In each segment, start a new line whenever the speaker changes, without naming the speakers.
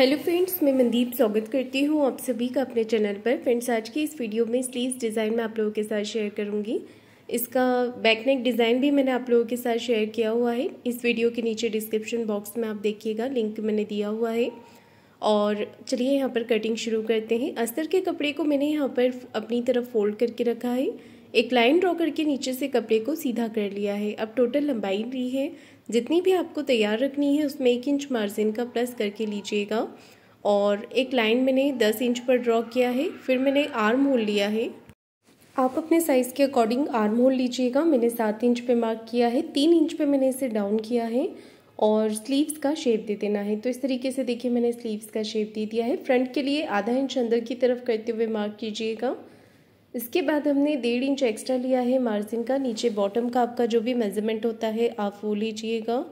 hello friends मैं मनदीप स्वागत करती हूँ आप सभी का अपने चैनल पर फ्रेंड्स आज की इस वीडियो में स्लीव्स डिज़ाइन मैं आप लोगों के साथ शेयर करूँगी इसका बैकनेक डिज़ाइन भी मैंने आप लोगों के साथ शेयर किया हुआ है इस वीडियो के नीचे डिस्क्रिप्शन बॉक्स में आप देखिएगा लिंक मैंने दिया हुआ है और चलिए यहाँ पर कटिंग शुरू करते हैं अस्तर के कपड़े को मैंने यहाँ पर अपनी तरफ फोल्ड करके रखा है एक लाइन ड्रॉ करके नीचे से कपड़े को सीधा कर लिया है अब टोटल लंबाई ली है जितनी भी आपको तैयार रखनी है उसमें एक इंच मार्जिन का प्लस करके लीजिएगा और एक लाइन मैंने दस इंच पर ड्रॉ किया है फिर मैंने आर्म होल लिया है आप अपने साइज़ के अकॉर्डिंग आर्म होल लीजिएगा मैंने सात इंच पे मार्क किया है तीन इंच पे मैंने इसे डाउन किया है और स्लीव्स का शेप दे देना है तो इस तरीके से देखिए मैंने स्लीव्स का शेप दे दिया है फ्रंट के लिए आधा इंच अंदर की तरफ करते हुए मार्क कीजिएगा इसके बाद हमने डेढ़ इंच एक्स्ट्रा लिया है मार्जिन का नीचे बॉटम का आपका जो भी मेजरमेंट होता है आप वो लीजिएगा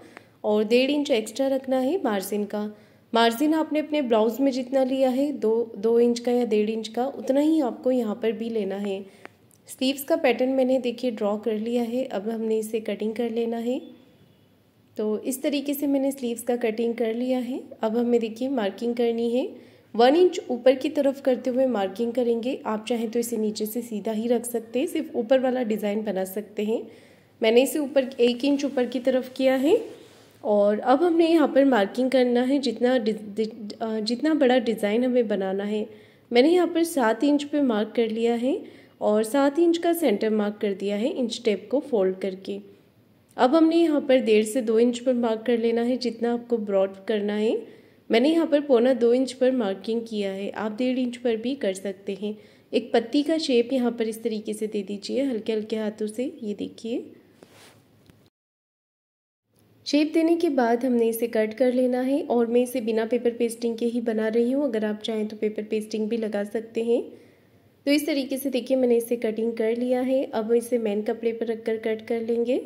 और डेढ़ इंच एक्स्ट्रा रखना है मार्जिन का मार्जिन आपने अपने ब्लाउज़ में जितना लिया है दो दो इंच का या डेढ़ इंच का उतना ही आपको यहाँ पर भी लेना है स्लीव्स का पैटर्न मैंने देखिए ड्रॉ कर लिया है अब हमने इसे कटिंग कर लेना है तो इस तरीके से मैंने स्लीव्स का कटिंग कर लिया है अब हमें देखिए मार्किंग करनी है वन इंच ऊपर की तरफ करते हुए मार्किंग करेंगे आप चाहें तो इसे नीचे से सीधा ही रख सकते हैं सिर्फ ऊपर वाला डिज़ाइन बना सकते हैं मैंने इसे ऊपर एक इंच ऊपर की तरफ किया है और अब हमने यहाँ पर मार्किंग करना है जितना जितना बड़ा डिज़ाइन हमें बनाना है मैंने यहाँ पर सात इंच पर मार्क कर लिया है और सात इंच का सेंटर मार्क कर दिया है इंच टेप को फोल्ड करके अब हमने यहाँ पर डेढ़ से दो इंच पर मार्क कर लेना है जितना आपको ब्रॉड करना है मैंने यहाँ पर पौना दो इंच पर मार्किंग किया है आप डेढ़ इंच पर भी कर सकते हैं एक पत्ती का शेप यहाँ पर इस तरीके से दे दीजिए हल्के हल्के हाथों से ये देखिए शेप देने के बाद हमने इसे कट कर लेना है और मैं इसे बिना पेपर पेस्टिंग के ही बना रही हूँ अगर आप चाहें तो पेपर पेस्टिंग भी लगा सकते हैं तो इस तरीके से देखिए मैंने इसे कटिंग कर लिया है अब इसे मैन कपड़े पर रखकर कट कर लेंगे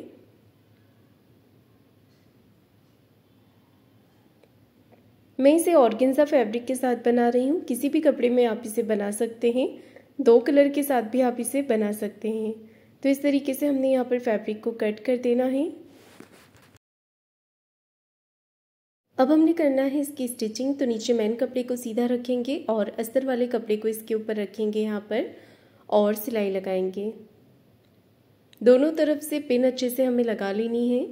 मैं इसे ऑर्गेन्जा फैब्रिक के साथ बना रही हूँ किसी भी कपड़े में आप इसे बना सकते हैं दो कलर के साथ भी आप इसे बना सकते हैं तो इस तरीके से हमने यहाँ पर फैब्रिक को कट कर देना है अब हमने करना है इसकी स्टिचिंग तो नीचे मैन कपड़े को सीधा रखेंगे और अस्तर वाले कपड़े को इसके ऊपर रखेंगे यहाँ पर और सिलाई लगाएंगे दोनों तरफ से पिन अच्छे से हमें लगा लेनी है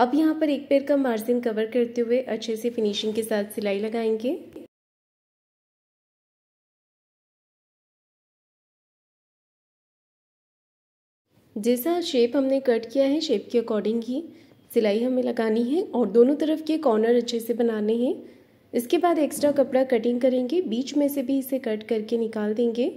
अब यहाँ पर एक पैर का मार्जिन कवर करते हुए अच्छे से फिनिशिंग के साथ सिलाई लगाएंगे जैसा शेप हमने कट किया है शेप के अकॉर्डिंग ही सिलाई हमें लगानी है और दोनों तरफ के कॉर्नर अच्छे से बनाने हैं इसके बाद एक्स्ट्रा कपड़ा कटिंग करेंगे बीच में से भी इसे कट करके निकाल देंगे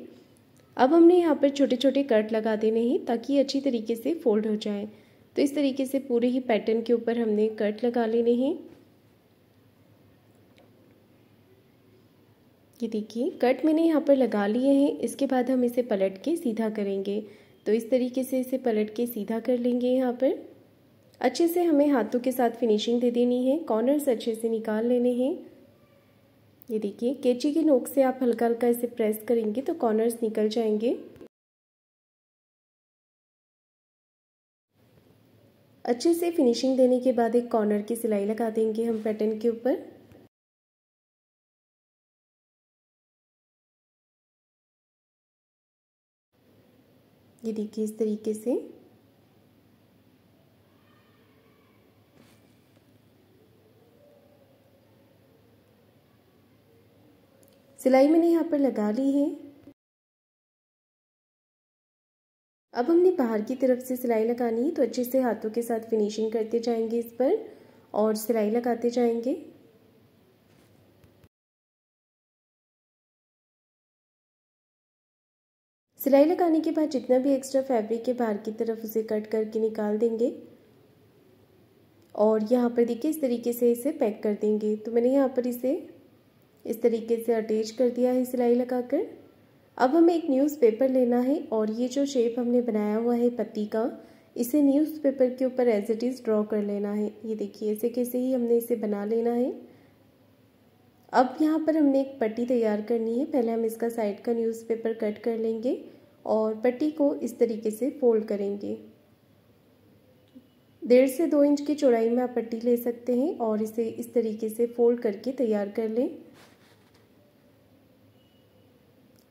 अब हमने यहाँ पर छोटे छोटे कट लगा देने हैं ताकि अच्छी तरीके से फोल्ड हो जाए तो इस तरीके से पूरे ही पैटर्न के ऊपर हमने कट लगा लेने हैं ये देखिए कट मैंने यहाँ पर लगा लिए हैं इसके बाद हम इसे पलट के सीधा करेंगे तो इस तरीके से इसे पलट के सीधा कर लेंगे यहाँ पर अच्छे से हमें हाथों के साथ फिनिशिंग दे देनी है कॉर्नर्स अच्छे से निकाल लेने हैं ये देखिए कैची के नोक से आप हल्का हल्का इसे प्रेस करेंगे तो कॉर्नर्स निकल जाएंगे अच्छे से फिनिशिंग देने के बाद एक कॉर्नर की सिलाई लगा देंगे हम पैटर्न के ऊपर ये देखिए इस तरीके से सिलाई मैंने यहाँ पर लगा ली है अब हमने बाहर की तरफ से सिलाई लगानी है तो अच्छे से हाथों के साथ फिनिशिंग करते जाएंगे इस पर और सिलाई लगाते जाएंगे सिलाई लगाने के बाद जितना भी एक्स्ट्रा फैब्रिक है बाहर की तरफ उसे कट करके निकाल देंगे और यहाँ पर देखिए इस तरीके से इसे पैक कर देंगे तो मैंने यहाँ पर इसे इस तरीके से अटैच कर दिया है सिलाई लगाकर अब हमें एक न्यूज़पेपर लेना है और ये जो शेप हमने बनाया हुआ है पत्ती का इसे न्यूज़पेपर के ऊपर एज इट इज़ ड्रॉ कर लेना है ये देखिए ऐसे कैसे ही हमने इसे बना लेना है अब यहाँ पर हमने एक पट्टी तैयार करनी है पहले हम इसका साइड का न्यूज़पेपर कट कर लेंगे और पट्टी को इस तरीके से फोल्ड करेंगे डेढ़ से दो इंच की चौड़ाई में आप पट्टी ले सकते हैं और इसे इस तरीके से फोल्ड करके तैयार कर लें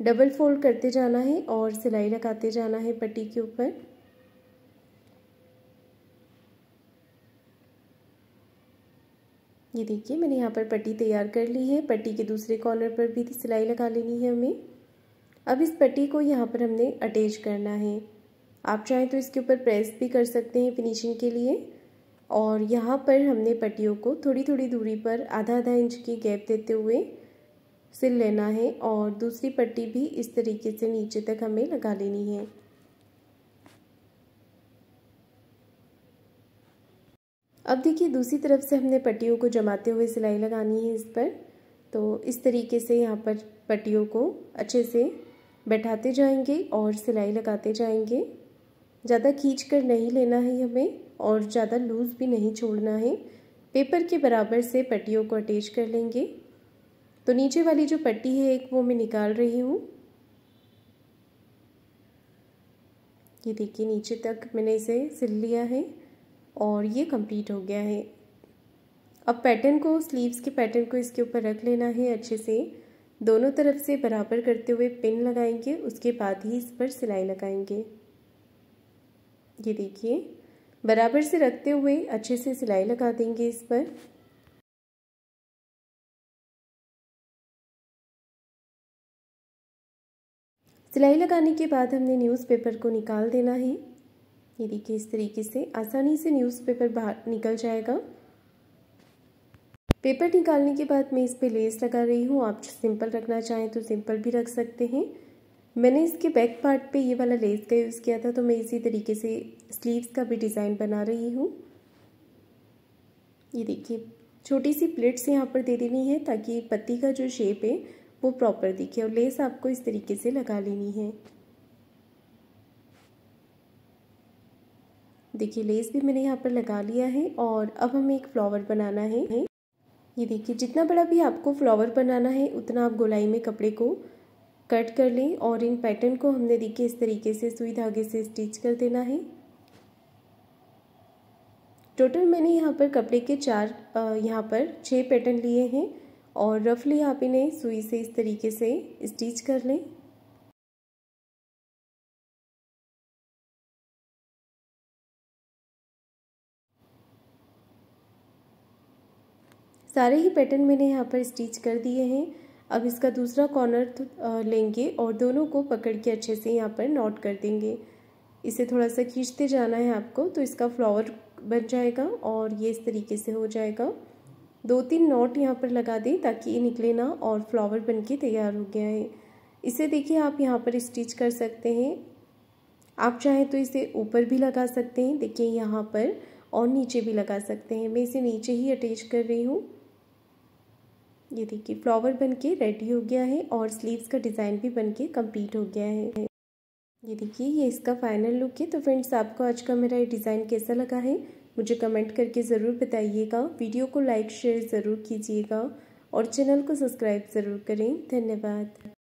डबल फोल्ड करते जाना है और सिलाई लगाते जाना है पट्टी के ऊपर ये देखिए मैंने यहाँ पर पट्टी तैयार कर ली है पट्टी के दूसरे कॉर्नर पर भी सिलाई लगा लेनी है हमें अब इस पट्टी को यहाँ पर हमने अटैच करना है आप चाहें तो इसके ऊपर प्रेस भी कर सकते हैं फिनिशिंग के लिए और यहाँ पर हमने पट्टियों को थोड़ी थोड़ी दूरी पर आधा आधा इंच की गैप देते हुए सिल लेना है और दूसरी पट्टी भी इस तरीके से नीचे तक हमें लगा लेनी है अब देखिए दूसरी तरफ से हमने पट्टियों को जमाते हुए सिलाई लगानी है इस पर तो इस तरीके से यहाँ पर पट्टियों को अच्छे से बैठाते जाएंगे और सिलाई लगाते जाएंगे ज़्यादा खींच कर नहीं लेना है हमें और ज़्यादा लूज़ भी नहीं छोड़ना है पेपर के बराबर से पट्टियों को अटैच कर लेंगे तो नीचे वाली जो पट्टी है एक वो मैं निकाल रही हूँ ये देखिए नीचे तक मैंने इसे सिल लिया है और ये कंप्लीट हो गया है अब पैटर्न को स्लीव्स के पैटर्न को इसके ऊपर रख लेना है अच्छे से दोनों तरफ से बराबर करते हुए पिन लगाएंगे उसके बाद ही इस पर सिलाई लगाएंगे ये देखिए बराबर से रखते हुए अच्छे से सिलाई लगा देंगे इस पर सिलाई लगाने के बाद हमने न्यूज़पेपर को निकाल देना है ये देखिए इस तरीके से आसानी से न्यूज़पेपर बाहर निकल जाएगा पेपर निकालने के बाद मैं इस पर लेस लगा रही हूँ आप सिंपल रखना चाहें तो सिंपल भी रख सकते हैं मैंने इसके बैक पार्ट पे ये वाला लेस का यूज़ किया था तो मैं इसी तरीके से स्लीव्स का भी डिज़ाइन बना रही हूँ ये देखिए छोटी सी प्लेट्स यहाँ पर दे देनी है ताकि पत्ती का जो शेप है वो प्रॉपर दिखे और लेस आपको इस तरीके से लगा लेनी है देखिए लेस भी मैंने यहाँ पर लगा लिया है और अब हमें एक फ्लावर बनाना है ये देखिए जितना बड़ा भी आपको फ्लावर बनाना है उतना आप गोलाई में कपड़े को कट कर लें और इन पैटर्न को हमने देखिए इस तरीके से सुई धागे से स्टिच कर देना है टोटल मैंने यहाँ पर कपड़े के चार यहाँ पर छः पैटर्न लिए हैं और रफली आप इन्हें सुई से इस तरीके से स्टिच कर लें सारे ही पैटर्न मैंने यहाँ पर स्टिच कर दिए हैं अब इसका दूसरा कॉर्नर तो, लेंगे और दोनों को पकड़ के अच्छे से यहाँ पर नॉट कर देंगे इसे थोड़ा सा खींचते जाना है आपको तो इसका फ्लावर बन जाएगा और ये इस तरीके से हो जाएगा दो तीन नोट यहाँ पर लगा दें ताकि ये निकले ना और फ्लावर बनके तैयार हो गया है इसे देखिए आप यहाँ पर स्टिच कर सकते हैं आप चाहें तो इसे ऊपर भी लगा सकते हैं देखिए यहाँ पर और नीचे भी लगा सकते हैं मैं इसे नीचे ही अटैच कर रही हूँ ये देखिए फ्लावर बनके रेडी हो गया है और स्लीव्स का डिज़ाइन भी बनके कंप्लीट हो गया है ये देखिए ये इसका फाइनल लुक है तो फ्रेंड्स आपको आज का मेरा ये डिज़ाइन कैसा लगा है मुझे कमेंट करके ज़रूर बताइएगा वीडियो को लाइक शेयर ज़रूर कीजिएगा और चैनल को सब्सक्राइब ज़रूर करें धन्यवाद